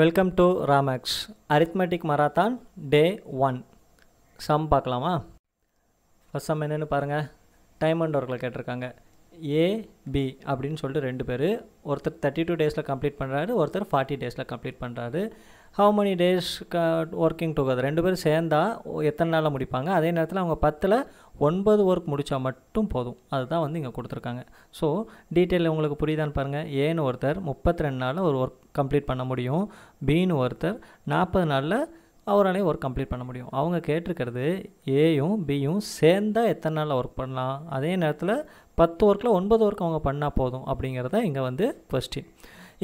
welcome to Ramex arithmetic marathon day one sum பார்க்கலாமா first sum என்னென்னு பாருங்கள் diamond ஒர்க்கில் கேட்டிருக்காங்க ஏபி அப்படின்னு சொல்லிட்டு ரெண்டு பேர் ஒருத்தர் தேர்ட்டி டூ டேஸில் கம்ப்ளீட் பண்ணுறாரு ஒருத்தர் ஃபார்ட்டி டேஸில் கம்ப்ளீட் பண்ணுறாரு ஹவு மெனி டேஸ் க ஒர்க்கிங் டுகெதர் ரெண்டு பேரும் சேர்ந்தால் எத்தனை நாளில் முடிப்பாங்க அதே நேரத்தில் அவங்க பத்தில் ஒன்பது ஒர்க் முடித்தா மட்டும் போதும் அதுதான் வந்து இங்கே கொடுத்துருக்காங்க ஸோ டீட்டெயில் உங்களுக்கு புரியுதான்னு பாருங்கள் ஏன்னு ஒருத்தர் முப்பத்தி ரெண்டு நாளில் ஒரு ஒர்க் கம்ப்ளீட் பண்ண முடியும் பின்னு ஒருத்தர் நாற்பது நாளில் அவராலையும் ஒர்க் கம்ப்ளீட் பண்ண முடியும் அவங்க கேட்டிருக்கிறது ஏயும் பியும் சேர்ந்தால் எத்தனை நாளில் ஒர்க் பண்ணலாம் அதே நேரத்தில் பத்து ஒர்க்கில் ஒன்பது ஒர்க் அவங்க பண்ணால் போதும் அப்படிங்கிறத இங்கே வந்து கொஸ்டின்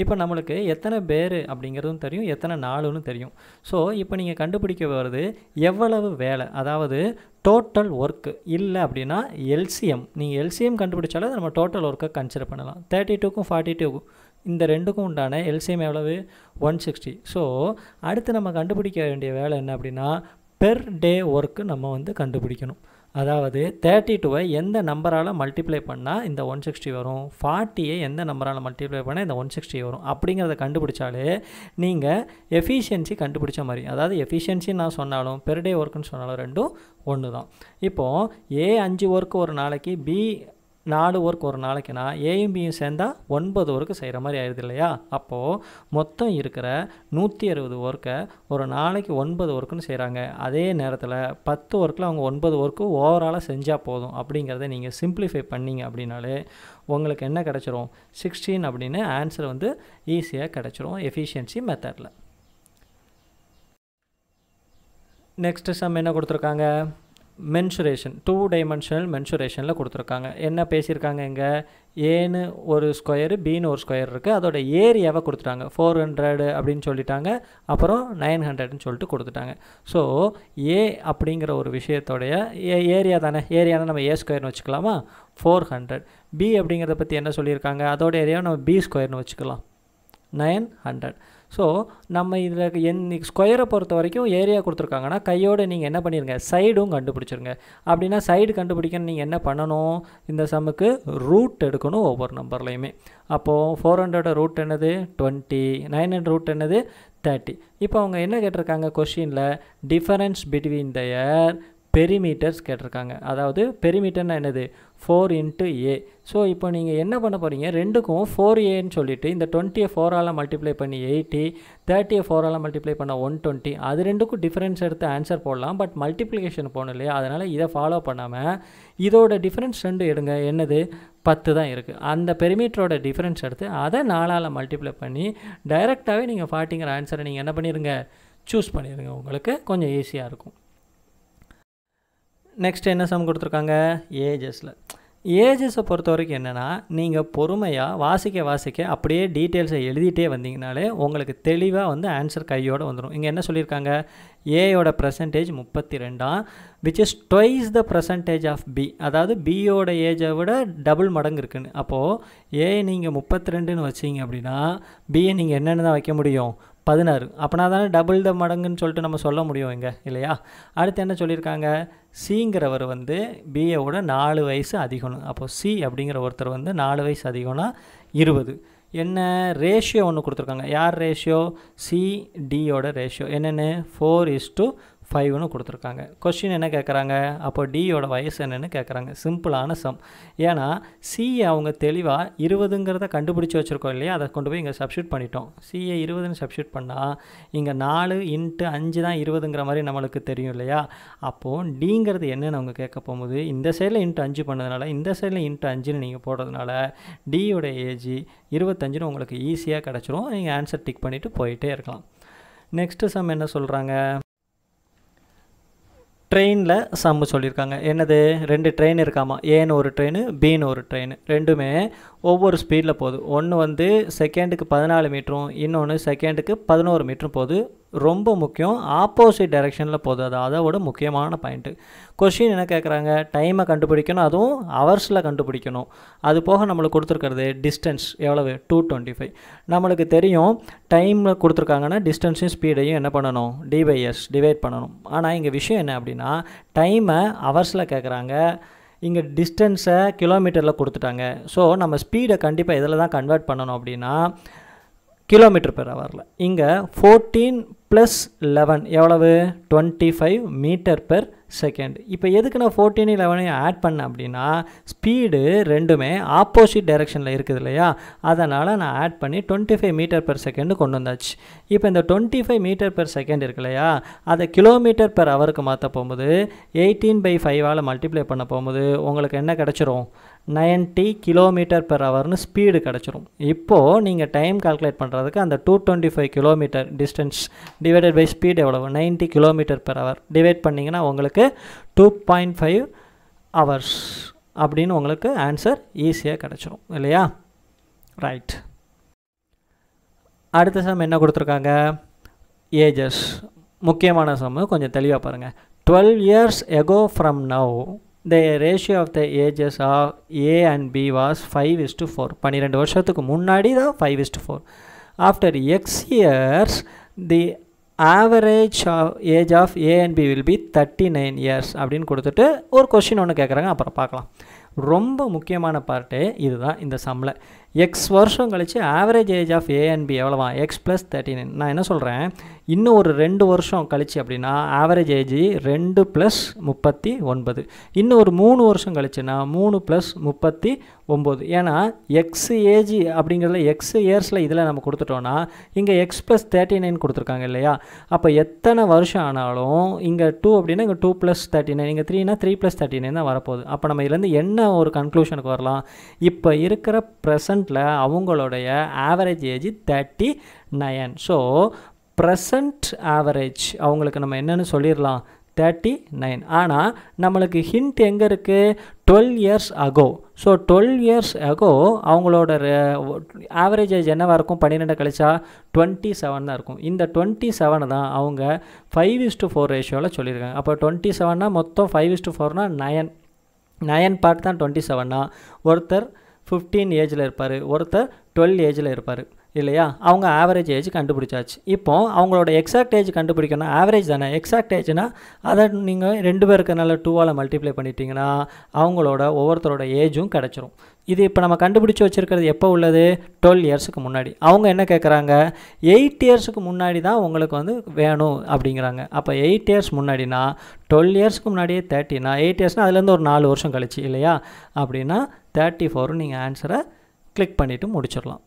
இப்போ நம்மளுக்கு எத்தனை பேர் அப்படிங்கிறதும் தெரியும் எத்தனை நாளுன்னு தெரியும் ஸோ இப்போ நீங்கள் கண்டுபிடிக்க வருது எவ்வளவு வேலை அதாவது டோட்டல் ஒர்க்கு இல்லை அப்படின்னா எல்சிஎம் நீங்கள் எல்சிஎம் கண்டுபிடிச்சாலே நம்ம டோட்டல் ஒர்க்கை கன்சிடர் பண்ணலாம் தேர்ட்டி டூக்கும் ஃபார்ட்டி டூக்கும் இந்த ரெண்டுக்கும் உண்டான எல்சிஎம் எவ்வளவு ஒன் சிக்ஸ்டி ஸோ அடுத்து நம்ம கண்டுபிடிக்க வேண்டிய வேலை என்ன அப்படின்னா பெர் டே ஒர்க்கு நம்ம வந்து கண்டுபிடிக்கணும் அதாவது தேர்ட்டி டூவை எந்த நம்பரால் மல்டிப்ளை பண்ணால் இந்த ஒன் சிக்ஸ்டி வரும் ஃபார்ட்டியை எந்த நம்பரால் மல்டிப்ளை பண்ணால் இந்த ஒன் சிக்ஸ்டி வரும் அப்படிங்கிறத கண்டுபிடிச்சாலே நீங்கள் எஃபிஷியன்சி கண்டுபிடிச்ச மாதிரி அதாவது எஃபிஷியன்சின்னு நான் சொன்னாலும் பெர் டே ஒர்க்குன்னு சொன்னாலும் ரெண்டும் ஒன்று தான் இப்போது ஏ அஞ்சு ஒர்க்கு ஒரு நாளைக்கு பி நாலு ஒர்க் ஒரு நாளைக்குனா ஏயும் பியும் சேர்ந்தால் ஒன்பது ஒர்க்கு செய்கிற மாதிரி ஆயிடுது இல்லையா அப்போது மொத்தம் இருக்கிற நூற்றி அறுபது ஒர்க்கை ஒரு நாளைக்கு ஒன்பது ஒர்க்குன்னு செய்கிறாங்க அதே நேரத்தில் பத்து ஒர்க்கில் அவங்க ஒன்பது ஒர்க்கு ஓவராலாக செஞ்சால் போதும் அப்படிங்கிறத நீங்கள் சிம்பிளிஃபை பண்ணிங்க அப்படின்னாலே உங்களுக்கு என்ன கிடச்சிரும் சிக்ஸ்டீன் அப்படின்னு ஆன்சர் வந்து ஈஸியாக கிடச்சிரும் எஃபிஷியன்சி மெத்தடில் நெக்ஸ்ட்டு சம் என்ன கொடுத்துருக்காங்க மென்சுரேஷன் டூ டைமென்ஷனல் மென்சுரேஷனில் கொடுத்துருக்காங்க என்ன பேசியிருக்காங்க இங்கே ஏன்னு ஒரு ஸ்கொயரு பின்னு ஒரு ஸ்கொயர் இருக்குது அதோட ஏரியாவை கொடுத்துட்டாங்க ஃபோர் ஹண்ட்ரடு அப்படின்னு சொல்லிட்டாங்க அப்புறம் நைன் ஹண்ட்ரட்னு சொல்லிட்டு கொடுத்துட்டாங்க ஸோ ஏ அப்படிங்கிற ஒரு விஷயத்தோடைய ஏ ஏரியா தானே ஏரியானா நம்ம ஏ ஸ்கொயர்னு வச்சுக்கலாமா ஃபோர் ஹண்ட்ரட் பி அப்படிங்கிறத பற்றி என்ன சொல்லியிருக்காங்க அதோட ஏரியாவை நம்ம பி ஸ்கொயர்னு வச்சுக்கலாம் நைன் ஹண்ட்ரட் ஸோ நம்ம இதில் என் ஸ்கொயரை பொறுத்த வரைக்கும் ஏரியா கொடுத்துருக்காங்கன்னா கையோடு நீங்கள் என்ன பண்ணிடுங்க சைடும் கண்டுபிடிச்சிருங்க அப்படின்னா சைடு கண்டுபிடிக்க நீங்கள் என்ன பண்ணணும் இந்த சம்முக்கு ரூட் எடுக்கணும் ஒவ்வொரு நம்பர்லையுமே அப்போது ஃபோர் ஹண்ட்ரட் ரூட் என்னது டுவெண்ட்டி நைன் ஹண்ட்ரட் ரூட் என்னது தேர்ட்டி இப்போ அவங்க என்ன கேட்டிருக்காங்க கொஷினில் difference between their perimeters கேட்டிருக்காங்க அதாவது பெரிமீட்டர்னா என்னது ஃபோர் இன்ட்டு ஏ ஸோ இப்போ நீங்கள் என்ன பண்ண போகிறீங்க ரெண்டுக்கும் ஃபோர் ஏன்னு சொல்லிவிட்டு இந்த டுவெண்ட்டியை ஃபோரால் மல்டிப்ளை பண்ணி எயிட்டி தேர்ட்டியை ஃபோரால் மல்டிப்ளை பண்ண ஒன் டுவெண்ட்டி அது ரெண்டுக்கும் டிஃப்ரென்ஸ் எடுத்து ஆன்சர் போடலாம் பட் மல்டிப்ளிகேஷன் போகணும் இல்லையா அதனால் இதை ஃபாலோ பண்ணாமல் இதோட டிஃப்ரென்ஸ் ரெண்டு எடுங்க என்னது பத்து தான் இருக்குது அந்த பெரிமீட்டரோட டிஃப்ரென்ஸ் எடுத்து அதை நாலால் மல்டிப்ளை பண்ணி டைரெக்டாகவே நீங்கள் ஃபார்ட்டிங்கிற ஆன்சரை நீங்கள் என்ன பண்ணிடுங்க சூஸ் பண்ணிடுங்க உங்களுக்கு கொஞ்சம் ஈஸியாக இருக்கும் நெக்ஸ்ட் என்ன சம் கொடுத்துருக்காங்க ஏஜஸில் ஏஜஸை பொறுத்த வரைக்கும் என்னென்னா நீங்கள் பொறுமையாக வாசிக்க வாசிக்க அப்படியே டீட்டெயில்ஸை எழுதிட்டே வந்தீங்கனாலே உங்களுக்கு தெளிவாக வந்து ஆன்சர் கையோடு வந்துடும் இங்கே என்ன சொல்லியிருக்காங்க ஏயோட பர்சன்டேஜ் முப்பத்தி ரெண்டாம் which is twice the percentage of B அதாவது பியோட ஏஜை விட டபுள் மடங்கு இருக்குன்னு அப்போது ஏ நீங்கள் முப்பத்தி ரெண்டுன்னு வச்சிங்க அப்படின்னா பியை நீங்கள் என்னென்னு தான் வைக்க முடியும் பதினாறு அப்போனா தானே டபுள் த மடங்குன்னு சொல்லிட்டு நம்ம சொல்ல முடியும் இங்கே இல்லையா அடுத்து என்ன சொல்லியிருக்காங்க சிங்கிறவர் வந்து பிஏவோட நாலு வயசு அதிகணும் அப்போது சி அப்படிங்கிற ஒருத்தர் வந்து நாலு வயசு அதிகம்னா இருபது என்ன ரேஷியோ ஒன்று கொடுத்துருக்காங்க யார் ரேஷியோ சிடியோட ரேஷியோ என்னென்னு ஃபோர் இஸ் டு ஃபைவ்னு கொடுத்துருக்காங்க கொஸ்டின் என்ன கேட்குறாங்க அப்போ டியோட வயசு என்னென்னு கேட்குறாங்க சிம்பிளான சம் ஏன்னா சியை அவங்க தெளிவாக இருபதுங்கிறத கண்டுபிடிச்சி வச்சுருக்கோம் இல்லையா அதை கொண்டு போய் இங்கே சப்ஷூட் பண்ணிட்டோம் சிஏ இருபதுன்னு சப்ஷூட் பண்ணால் இங்கே நாலு இன்ட்டு அஞ்சு தான் இருபதுங்கிற மாதிரி நம்மளுக்கு தெரியும் இல்லையா அப்போது டிங்கிறது என்னென்னு அவங்க கேட்க போகும்போது இந்த சைடில் இன்ட்டு அஞ்சு பண்ணதுனால இந்த சைடில் இன்ட்டு அஞ்சுன்னு நீங்கள் போடுறதுனால டியோட ஏஜ் இருபத்தஞ்சுன்னு உங்களுக்கு ஈஸியாக கிடச்சிரும் நீங்கள் ஆன்சர் டிக் பண்ணிவிட்டு போயிட்டே இருக்கலாம் நெக்ஸ்ட்டு சம் என்ன சொல்கிறாங்க ட்ரெயினில் சம்மு சொல்லியிருக்காங்க என்னது ரெண்டு ட்ரெயின் இருக்காமா ஏன்னு ஒரு ட்ரெயின் பின்னு ஒரு ட்ரெயின் ரெண்டுமே ஒவ்வொரு ஸ்பீடில் போகுது ஒன்று வந்து செகண்டுக்கு பதினாலு மீட்டரும் இன்னொன்று செகண்டுக்கு பதினோரு மீட்டரும் போகுது ரொம்ப முக்கியம் ஆப்போசிட் டைரெக்ஷனில் போகுது அது அதோட முக்கியமான பாயிண்ட்டு கொஷின் என்ன கேட்குறாங்க டைமை கண்டுபிடிக்கணும் அதுவும் ஹவர்ஸில் கண்டுபிடிக்கணும் அது போக நம்மளுக்கு கொடுத்துருக்கிறது டிஸ்டன்ஸ் எவ்வளவு டூ டுவெண்ட்டி ஃபைவ் நம்மளுக்கு தெரியும் டைமில் கொடுத்துருக்காங்கன்னா டிஸ்டன்ஸையும் ஸ்பீடையும் என்ன பண்ணணும் டிவைஎஸ் டிவைட் பண்ணணும் ஆனால் இங்கே விஷயம் என்ன அப்படின்னா டைமை ஹவர்ஸில் கேட்குறாங்க இங்கே டிஸ்டன்ஸை கிலோமீட்டரில் கொடுத்துட்டாங்க ஸோ நம்ம ஸ்பீடை கண்டிப்பாக இதில் தான் கன்வெர்ட் பண்ணணும் அப்படின்னா கிலோமீட்டர் பெர் ஹவரில் இங்கே ஃபோர்டீன் ப்ளஸ் லெவன் எவ்வளவு twenty five metre per second இப்போ எதுக்கு நான் ஃபோர்டீன் லெவனையும் ஆட் பண்ணேன் அப்படின்னா ஸ்பீடு ரெண்டுமே ஆப்போசிட் டைரெக்ஷனில் இருக்குது இல்லையா அதனால் நான் ஆட் பண்ணி twenty five metre per second கொண்டு வந்தாச்சு இப்போ இந்த twenty five metre per second இருக்கு இல்லையா அதை கிலோமீட்டர் பெர் ஹவருக்கு மாற்ற போகும்போது எயிட்டீன் பை ஃபைவால் மல்டிப்ளை பண்ண போகும்போது உங்களுக்கு என்ன கிடச்சிரும் நைன்ட்டி கிலோமீட்டர் பெர் ஹவர்னு ஸ்பீடு கிடச்சிரும் இப்போது நீங்கள் டைம் கால்குலேட் பண்ணுறதுக்கு அந்த two twenty five kilometre distance divided by speed எவ்வளவு ninety kilometre per hour divide பண்ணிங்கன்னா உங்களுக்கு உங்களுக்கு டூ பாயிண்ட் ஃபைவ் ஹவர்ஸ் அப்படின்னு உங்களுக்கு ஆன்சர் ஈஸியாக கிடச்சிரும் இல்லையா ரைட் அடுத்த சம் என்ன கொடுத்துருக்காங்க ஏஜஸ் முக்கியமான சம் கொஞ்சம் தெளிவாக பாருங்கள் twelve years ago from now the ratio of the ages of A and B was five is to four பன்னிரெண்டு வருஷத்துக்கு முன்னாடி தான் five is four after X years the average age of A and B will be thirty nine years அப்படின்னு கொடுத்துட்டு ஒரு question ஒன்று கேட்குறாங்க அப்புறம் பார்க்கலாம் ரொம்ப முக்கியமான பார்ட்டே இதுதான் இந்த சம்மில் எக்ஸ் வருஷம் கழித்து ஆவரேஜ் ஏஜ் ஆஃப் ஏஎன்பி எவ்வளோவா எக்ஸ் ப்ளஸ் நைன் நான் என்ன சொல்கிறேன் இன்னும் ஒரு ரெண்டு வருஷம் கழித்து அப்படின்னா ஆவரேஜ் ஏஜ் ரெண்டு ப்ளஸ் முப்பத்தி ஒன்பது இன்னும் ஒரு மூணு வருஷம் கழிச்சுன்னா மூணு ப்ளஸ் முப்பத்தி ஒம்பது ஏன்னா எக்ஸ் ஏஜ் அப்படிங்கிறதுல எக்ஸ் இயர்ஸில் இதில் நம்ம கொடுத்துட்டோன்னா இங்கே எக்ஸ் ப்ளஸ் தேர்ட்டி நைன் கொடுத்துருக்காங்க இல்லையா அப்போ எத்தனை வருஷம் ஆனாலும் இங்கே டூ அப்படின்னா இங்கே டூ ப்ளஸ் தேர்ட்டி நைன் இங்கே த்ரீனா த்ரீ ப்ளஸ் தேர்ட்டி நைன் தான் வரப்போகுது அப்போ நம்ம இதுலேருந்து என்ன ஒரு கன்க்ளூஷனுக்கு வரலாம் இப்போ இருக்கிற ப்ரெசன்ட் ப்ரெசண்ட்டில் அவங்களுடைய average age thirty nine so present average அவங்களுக்கு நம்ம என்னென்னு சொல்லிடலாம் தேர்ட்டி நைன் ஆனால் நம்மளுக்கு ஹிண்ட் எங்கே இருக்குது twelve years ago so twelve years ago அவங்களோட ஆவரேஜ் ஏஜ் என்னவாக இருக்கும் பன்னிரெண்டு கழிச்சா டுவெண்ட்டி செவன் தான் இருக்கும் இந்த டுவெண்ட்டி செவன் தான் அவங்க ஃபைவ் இஸ் டு ஃபோர் ரேஷியோவில் சொல்லியிருக்காங்க அப்போ டுவெண்ட்டி செவன்னா மொத்தம் ஃபைவ் இஸ் டு ஃபோர்னால் நயன் நயன் பார்ட் தான் டுவெண்ட்டி செவன்னா ஒருத்தர் ஃபிஃப்டீன் ஏஜில் இருப்பார் ஒருத்தர் டுவெல் ஏஜில் இருப்பார் இல்லையா அவங்க ஆவரேஜ் ஏஜ் கண்டுபிடிச்சாச்சு இப்போ அவங்களோட எக்ஸாக்ட் ஏஜ் கண்டுபிடிக்கணும் ஆவரேஜ் தானே எக்ஸாக்ட் ஏஜ்னா அதை நீங்கள் ரெண்டு பேர் டூவால் மல்டிப்ளை பண்ணிட்டீங்கன்னா அவங்களோட ஒவ்வொருத்தரோட ஏஜும் கிடச்சிரும் இது இப்போ நம்ம கண்டுபிடிச்சி வச்சுருக்கிறது எப்போ உள்ளது டுவெல் இயர்ஸுக்கு முன்னாடி அவங்க என்ன கேட்குறாங்க எயிட் இயர்ஸுக்கு முன்னாடி தான் உங்களுக்கு வந்து வேணும் அப்படிங்கிறாங்க அப்போ எயிட் இயர்ஸ் முன்னாடினா டுவெல் இயர்ஸ்க்கு முன்னாடியே தேர்ட்டினா எயிட் இயர்ஸ்னால் அதுலேருந்து ஒரு நாலு வருஷம் கழிச்சு இல்லையா அப்படின்னா தேர்ட்டி ஃபோரும் நீங்கள் ஆன்சரை கிளிக் பண்ணிவிட்டு முடிச்சிடலாம்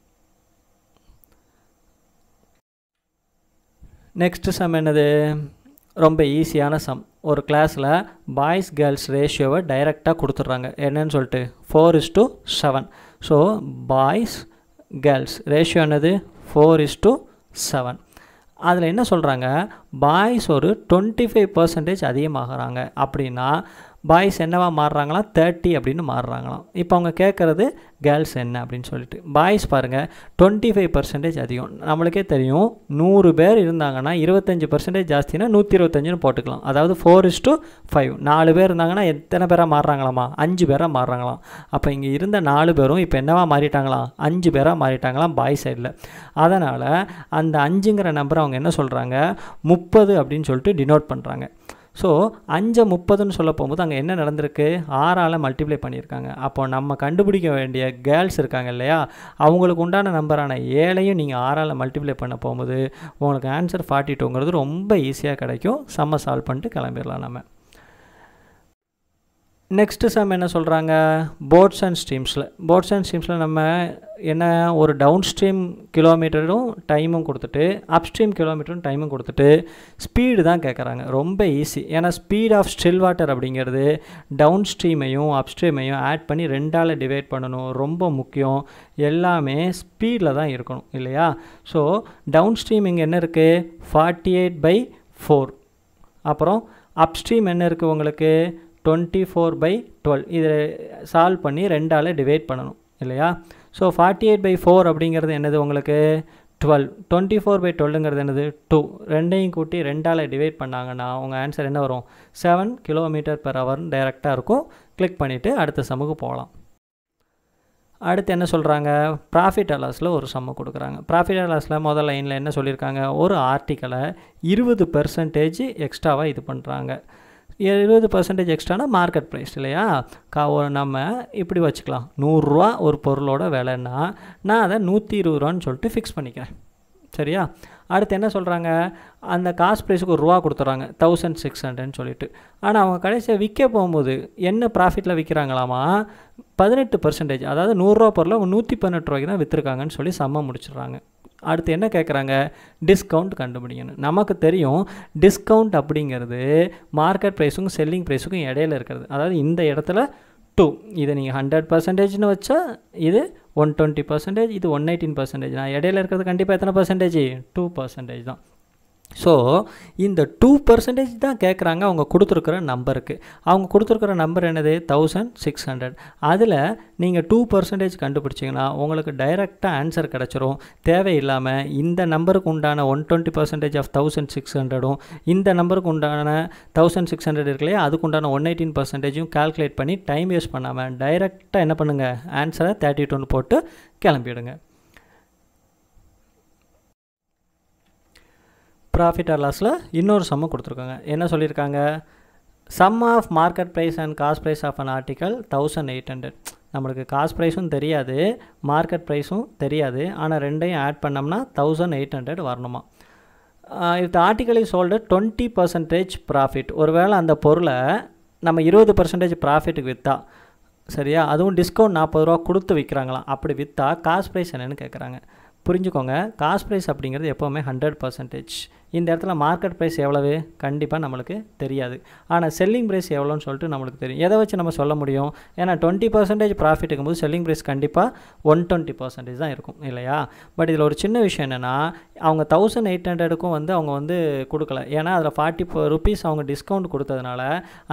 நெக்ஸ்ட்டு சம் என்னது ரொம்ப ஈஸியான சம் ஒரு கிளாஸில் பாய்ஸ் கேர்ள்ஸ் ரேஷியோவை டைரெக்டாக கொடுத்துட்றாங்க என்னன்னு சொல்லிட்டு four is to seven so boys girls ratio என்னது ஃபோர் இஸ் டு செவன் அதில் என்ன சொல்கிறாங்க பாய்ஸ் ஒரு டுவெண்ட்டி ஃபைவ் பர்சன்டேஜ் அதிகமாகறாங்க அப்படின்னா பாய்ஸ் என்னவா மாறுறாங்களாம் தேர்ட்டி அப்படின்னு மாறுறாங்களாம் இப்போ அவங்க கேட்குறது கேர்ள்ஸ் என்ன அப்படின்னு சொல்லிட்டு பாய்ஸ் பாருங்கள் டுவெண்ட்டி ஃபைவ் பர்சன்டேஜ் அதிகம் நம்மளுக்கே தெரியும் நூறு பேர் இருந்தாங்கன்னா இருபத்தஞ்சி பர்சன்டேஜ் ஜாஸ்தினா நூற்றி இருபத்தஞ்சுன்னு போட்டுக்கலாம் அதாவது ஃபோர் இஸ் டு ஃபைவ் நாலு பேர் இருந்தாங்கன்னா எத்தனை பேராக மாறுறாங்களாமா அஞ்சு பேராக மாறுறாங்களாம் அப்போ இங்கே இருந்த நாலு பேரும் இப்போ என்னவா மாறிட்டாங்களாம் அஞ்சு பேராக மாறிட்டாங்களாம் பாய்ஸ் சைடில் அதனால் அந்த அஞ்சுங்கிற நம்பர் அவங்க என்ன சொல்கிறாங்க முப் முப்பது அப்படின்னு சொல்லிட்டு டினோட் பண்ணுறாங்க ஸோ அஞ்சு முப்பதுன்னு சொல்ல போகும்போது அங்கே என்ன நடந்திருக்கு ஆறால் மல்டிப்ளை பண்ணியிருக்காங்க அப்போ நம்ம கண்டுபிடிக்க வேண்டிய கேர்ள்ஸ் இருக்காங்க இல்லையா அவங்களுக்கு உண்டான நம்பரான ஏழையும் நீங்கள் ஆறால் மல்டிப்ளை பண்ண போகும்போது உங்களுக்கு ஆன்சர் ஃபார்ட்டி டூங்கிறது ரொம்ப ஈஸியாக கிடைக்கும் செம்ம சால்வ் பண்ணிட்டு கிளம்பிடலாம் நம்ம நெக்ஸ்ட்டு சம் என்ன சொல்கிறாங்க போர்ட்ஸ் அண்ட் ஸ்ட்ரீம்ஸில் போர்ட்ஸ் அண்ட் ஸ்ட்ரீம்ஸில் நம்ம என்ன ஒரு டவுன் ஸ்ட்ரீம் கிலோமீட்டரும் டைமும் கொடுத்துட்டு அப்ஸ்ட்ரீம் கிலோமீட்டரும் டைமும் கொடுத்துட்டு ஸ்பீடு தான் கேட்குறாங்க ரொம்ப ஈஸி ஏன்னா ஸ்பீட் ஆஃப் ஸ்டில் வாட்டர் அப்படிங்கிறது டவுன் ஸ்ட்ரீமையும் அப்ஸ்ட்ரீமையும் ஆட் பண்ணி ரெண்டால் டிவைட் பண்ணணும் ரொம்ப முக்கியம் எல்லாமே ஸ்பீடில் தான் இருக்கணும் இல்லையா ஸோ டவுன் ஸ்ட்ரீம் இங்கே என்ன இருக்குது ஃபார்ட்டி எயிட் பை ஃபோர் அப்புறம் அப்ஸ்ட்ரீம் என்ன இருக்குது உங்களுக்கு டுவெண்ட்டி ஃபோர் பை டுவெல் இதை சால்வ் பண்ணி ரெண்டால் டிவைட் பண்ணணும் இல்லையா so forty eight by four அப்படிங்கிறது என்னது உங்களுக்கு டுவெல் டுவெண்ட்டி ஃபோர் பை டுவெல்ங்கிறது என்னது டூ ரெண்டையும் கூட்டி ரெண்டால் டிவைட் பண்ணாங்கன்னா உங்கள் ஆன்சர் என்ன வரும் செவன் கிலோமீட்டர் பெர் ஹவர்னு டைரெக்டாக இருக்கும் கிளிக் பண்ணிவிட்டு அடுத்த சம்முக்கு போகலாம் அடுத்து என்ன சொல்கிறாங்க ப்ராஃபிட் அலாஸில் ஒரு சம்ம கொடுக்குறாங்க ப்ராஃபிட் அலாஸில் முதல் லைனில் என்ன சொல்லியிருக்காங்க ஒரு ஆர்டிக்கலை இருபது பெர்சன்டேஜ் எக்ஸ்ட்ராவாக இது பண்ணுறாங்க எழுபது பர்சன்டேஜ் எக்ஸ்ட்ரானா மார்க்கெட் ப்ரைஸ் இல்லையா கா நம்ம இப்படி வச்சுக்கலாம் நூறுரூவா ஒரு பொருளோட விலைன்னா நான் அதை நூற்றி இருபது ரூபான்னு சொல்லிட்டு ஃபிக்ஸ் பண்ணிக்கிறேன் சரியா அடுத்து என்ன சொல்கிறாங்க அந்த காசு ப்ரைஸுக்கு ஒரு ரூபா கொடுத்துட்றாங்க தௌசண்ட் சிக்ஸ் ஹண்ட்ரட்னு சொல்லிட்டு ஆனால் அவங்க கடைசியாக விற்க போகும்போது என்ன ப்ராஃபிட்டில் விற்கிறாங்களாமா பதினெட்டு பர்சன்டேஜ் அதாவது நூறுரூவா பொருளை நூற்றி பதினெட்டு ரூபாய்க்கு தான் விற்றுருக்காங்கன்னு சொல்லி செம்ம முடிச்சிடுறாங்க அடுத்து என்ன கேட்குறாங்க டிஸ்கவுண்ட் கண்டுபிடிக்கணும் நமக்கு தெரியும் டிஸ்கவுண்ட் அப்படிங்கிறது மார்க்கெட் ப்ரைஸுக்கும் செல்லிங் ப்ரைஸுக்கும் இடையில இருக்கிறது அதாவது இந்த இடத்துல டூ இதை நீங்கள் ஹண்ட்ரட் பர்சன்டேஜ்னு வச்சா இது ஒன் டுவெண்ட்டி பர்சன்டேஜ் இது ஒன் எயிட்டின் பர்சன்டேஜ் நான் இடையில இருக்கிறது கண்டிப்பாக எத்தனை பர்சன்டேஜ் டூ பர்சன்டேஜ் தான் ஸோ இந்த டூ பர்சன்டேஜ் தான் கேட்குறாங்க அவங்க கொடுத்துருக்குற நம்பருக்கு அவங்க கொடுத்துருக்குற நம்பர் என்னது தௌசண்ட் சிக்ஸ் ஹண்ட்ரட் அதில் நீங்கள் டூ பர்சன்டேஜ் கண்டுபிடிச்சிங்கன்னா உங்களுக்கு டைரெக்டாக ஆன்சர் கிடச்சிரும் தேவையில்லாமல் இந்த நம்பருக்கு உண்டான one twenty percentage of thousand six ஹண்ட்ரடும் இந்த நம்பருக்கு உண்டான தௌசண்ட் சிக்ஸ் ஹண்ட்ரட் இருக்குல்லையே அதுக்கு உண்டான ஒன் எயிட்டீன் பர்சன்டேஜும் கால்குலேட் பண்ணி டைம் வேஸ்ட் பண்ணாமல் டைரெக்டாக என்ன பண்ணுங்கள் ஆன்சரை தேர்ட்டி டூன்னு போட்டு கிளம்பிடுங்க ப்ராஃபிட் ஆர் லாஸில் இன்னொரு சம்மை கொடுத்துருக்காங்க என்ன சொல்லியிருக்காங்க sum of market price and cost price of an article thousand eight hundred நம்மளுக்கு காஸ்ட் ப்ரைஸும் தெரியாது மார்க்கெட் ப்ரைஸும் தெரியாது ஆனால் ரெண்டையும் ஆட் பண்ணோம்னா தௌசண்ட் எயிட் ஹண்ட்ரட் வரணுமா இது ஆர்டிக்கலை is sold twenty percentage profit ஒருவேளை அந்த பொருளை நம்ம இருபது பர்சன்டேஜ் ப்ராஃபிட்டுக்கு விற்றா சரியா அதுவும் டிஸ்கவுண்ட் நாற்பது ரூபா கொடுத்து விற்கிறாங்களாம் அப்படி விற்றா காஸ்ட் ப்ரைஸ் என்னென்னு கேட்குறாங்க புரிஞ்சுக்கோங்க காஸ்ட் ப்ரைஸ் அப்படிங்கிறது எப்போவுமே ஹண்ட்ரட் பர்சன்டேஜ் இந்த இடத்துல மார்க்கெட் ப்ரைஸ் எவ்வளவு கண்டிப்பாக நம்மளுக்கு தெரியாது ஆனால் செல்லிங் ப்ரைஸ் எவ்வளோன்னு சொல்லிட்டு நம்மளுக்கு தெரியும் எதை வச்சு நம்ம சொல்ல முடியும் ஏன்னா டுவெண்ட்டி பர்சன்டேஜ் ப்ராஃபிட் இருக்கும்போது செல்லிங் ப்ரைஸ் கண்டிப்பாக ஒன் டுவெண்ட்டி பர்சன்டேஜ் தான் இருக்கும் இல்லையா பட் இதில் ஒரு சின்ன விஷயம் என்னென்னா அவங்க தௌசண்ட் எயிட் ஹண்ட்ரடுக்கும் வந்து அவங்க வந்து கொடுக்கல ஏன்னா அதில் ஃபார்ட்டி ருபீஸ் அவங்க டிஸ்கவுண்ட் கொடுத்ததுனால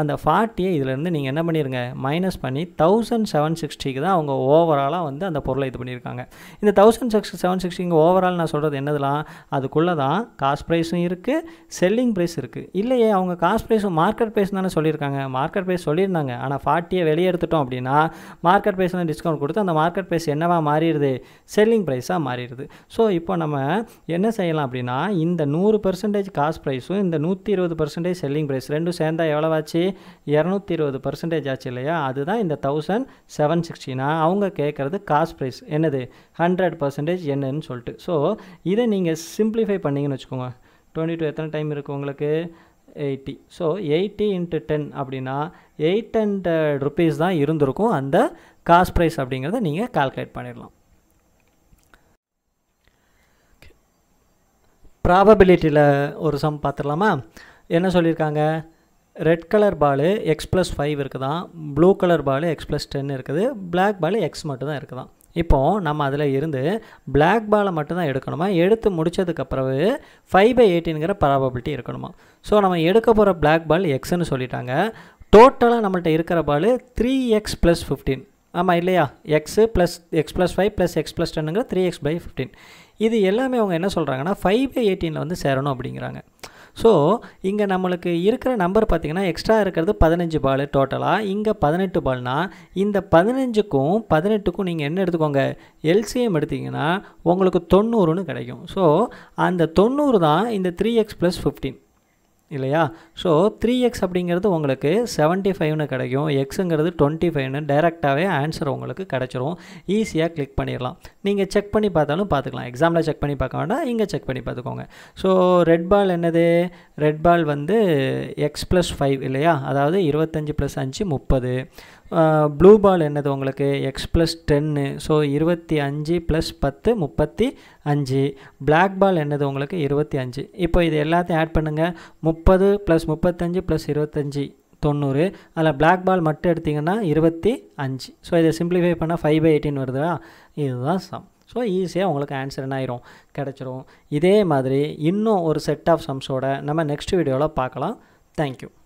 அந்த ஃபார்ட்டியை இதிலேருந்து நீங்கள் என்ன பண்ணிடுங்க மைனஸ் பண்ணி தௌசண்ட் செவன் சிக்ஸ்டிக்கு தான் அவங்க ஓவராலாக வந்து அந்த பொருளை இது பண்ணியிருக்காங்க இந்த தௌசண்ட் சிக்ஸ் செவன் சிக்ஸ்டிங்க ஓவரால் நான் சொல்கிறது என்னதுலாம் அதுக்குள்ளே தான் காஸ்ட் ப்ரைஸ் ப்ரைஸும் இருக்குது செல்லிங் ப்ரைஸ் இருக்குது இல்லையே அவங்க காஸ்ட் ப்ரைஸும் மார்க்கெட் ப்ரைஸ் தானே சொல்லியிருக்காங்க மார்க்கெட் ப்ரைஸ் சொல்லியிருந்தாங்க ஆனால் ஃபார்ட்டியை வெளியே எடுத்துட்டோம் அப்படின்னா மார்க்கெட் ப்ரைஸில் டிஸ்கவுண்ட் கொடுத்து அந்த மார்க்கெட் ப்ரைஸ் என்னவா மாறிடுது செல்லிங் ப்ரைஸாக மாறிடுது ஸோ இப்போ நம்ம என்ன செய்யலாம் அப்படின்னா இந்த நூறு பர்சன்டேஜ் காஸ்ட் ப்ரைஸும் இந்த நூற்றி இருபது பர்சன்டேஜ் செல்லிங் ப்ரைஸ் ரெண்டும் சேர்ந்தா எவ்வளோவாச்சு இரநூத்தி இருபது பர்சன்டேஜ் ஆச்சு இல்லையா அதுதான் இந்த தௌசண்ட் செவன் சிக்ஸ்டினா அவங்க கேட்குறது காஸ்ட் ப்ரைஸ் என்னது ஹண்ட்ரட் பர்சன்டேஜ் என்னன்னு சொல்லிட்டு ஸோ இதை நீங்கள் சிம்பிளிஃபை பண்ணிங்கன்னு வச்சுக்கோங்க டுவெண்ட்டி டூ எத்தனை டைம் இருக்குது உங்களுக்கு eighty so eighty into ten அப்படின்னா எயிட் ஹண்ட்ரட் ருபீஸ் தான் இருந்திருக்கும் அந்த காஸ்ட் ப்ரைஸ் அப்படிங்கிறத நீங்கள் கால்குலேட் பண்ணிடலாம் ப்ராபபிலிட்டியில் ஒரு சம் பார்த்துடலாமா என்ன சொல்லியிருக்காங்க red colour ball X plus five இருக்குதான் blue colour ball X plus ten இருக்குது பிளாக் பாலு எக்ஸ் மட்டும் தான் இருக்குதான் இப்போது நம்ம அதில் இருந்து பிளாக் பாலை மட்டும்தான் எடுக்கணுமா எடுத்து முடித்ததுக்கு பிறகு ஃபைவ் பை எயிட்டின்ங்கிற ப்ராபபிலிட்டி இருக்கணுமா ஸோ நம்ம எடுக்க போகிற பிளாக் பால் எக்ஸ்ன்னு சொல்லிட்டாங்க டோட்டலாக நம்மள்ட்ட இருக்கிற ball three X plus fifteen ஆமாம் இல்லையா X plus X plus five plus X plus டென்னுங்கிற த்ரீ எக்ஸ் பை ஃபிஃப்டீன் இது எல்லாமே அவங்க என்ன சொல்கிறாங்கன்னா ஃபைவ் பை எயிட்டீனில் வந்து சேரணும் அப்படிங்கிறாங்க ஸோ இங்கே நம்மளுக்கு இருக்கிற நம்பர் பார்த்திங்கன்னா எக்ஸ்ட்ரா இருக்கிறது பதினஞ்சு பால் டோட்டலாக இங்கே பதினெட்டு பால்னால் இந்த பதினஞ்சுக்கும் பதினெட்டுக்கும் நீங்கள் என்ன எடுத்துக்கோங்க எல்சிஎம் எடுத்திங்கன்னா உங்களுக்கு தொண்ணூறுன்னு கிடைக்கும் ஸோ அந்த தொண்ணூறு தான் இந்த த்ரீ எக்ஸ் ப்ளஸ் ஃபிஃப்டீன் இல்லையா ஸோ த்ரீ எக்ஸ் அப்படிங்கிறது உங்களுக்கு செவன்ட்டி ஃபைவ்னு கிடைக்கும் எக்ஸுங்கிறது டுவெண்ட்டி ஃபைவ்னு டைரெக்டாகவே ஆன்சர் உங்களுக்கு கிடச்சிரும் ஈஸியாக கிளிக் பண்ணிடலாம் நீங்கள் செக் பண்ணி பார்த்தாலும் பார்த்துக்கலாம் எக்ஸாமில் செக் பண்ணி பார்க்க வேண்டாம் இங்கே செக் பண்ணி பார்த்துக்கோங்க ஸோ ரெட் பால் என்னது ரெட் பால் வந்து எக்ஸ் ப்ளஸ் ஃபைவ் இல்லையா அதாவது இருபத்தஞ்சி ப்ளஸ் அஞ்சு முப்பது ப்ளூ பால் என்னது உங்களுக்கு எக்ஸ் ப்ளஸ் டென்னு ஸோ இருபத்தி அஞ்சு ப்ளஸ் பத்து முப்பத்தி அஞ்சு பிளாக் பால் என்னது உங்களுக்கு இருபத்தி அஞ்சு இப்போ இது எல்லாத்தையும் ஆட் பண்ணுங்கள் முப்பது ப்ளஸ் முப்பத்தஞ்சு ப்ளஸ் இருபத்தஞ்சி தொண்ணூறு அதில் பிளாக் பால் மட்டும் எடுத்திங்கன்னா இருபத்தி அஞ்சு ஸோ இதை சிம்பிளிஃபை பண்ணால் ஃபைவ் பை எயிட்டின் வருதா இதுதான் சம் ஸோ ஈஸியாக உங்களுக்கு ஆன்சர் என்ன ஆயிரும் கிடச்சிரும் இதே மாதிரி இன்னும் ஒரு செட் ஆஃப் சம்ஸோட நம்ம நெக்ஸ்ட் வீடியோவில் பார்க்கலாம் தேங்க்யூ